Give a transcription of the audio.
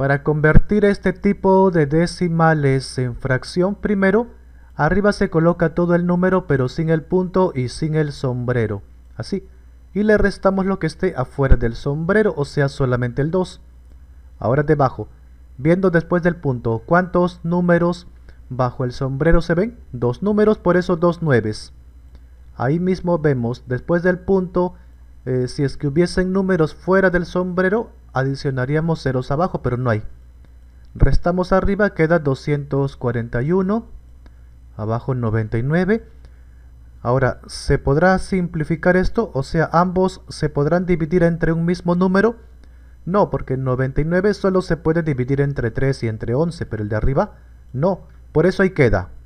Para convertir este tipo de decimales en fracción primero, arriba se coloca todo el número pero sin el punto y sin el sombrero, así. Y le restamos lo que esté afuera del sombrero, o sea solamente el 2. Ahora debajo, viendo después del punto, ¿cuántos números bajo el sombrero se ven? Dos números, por eso dos nueves. Ahí mismo vemos, después del punto, eh, si es que hubiesen números fuera del sombrero, adicionaríamos ceros abajo, pero no hay. Restamos arriba, queda 241, abajo 99. Ahora, ¿se podrá simplificar esto? O sea, ambos se podrán dividir entre un mismo número. No, porque 99 solo se puede dividir entre 3 y entre 11, pero el de arriba no. Por eso ahí queda.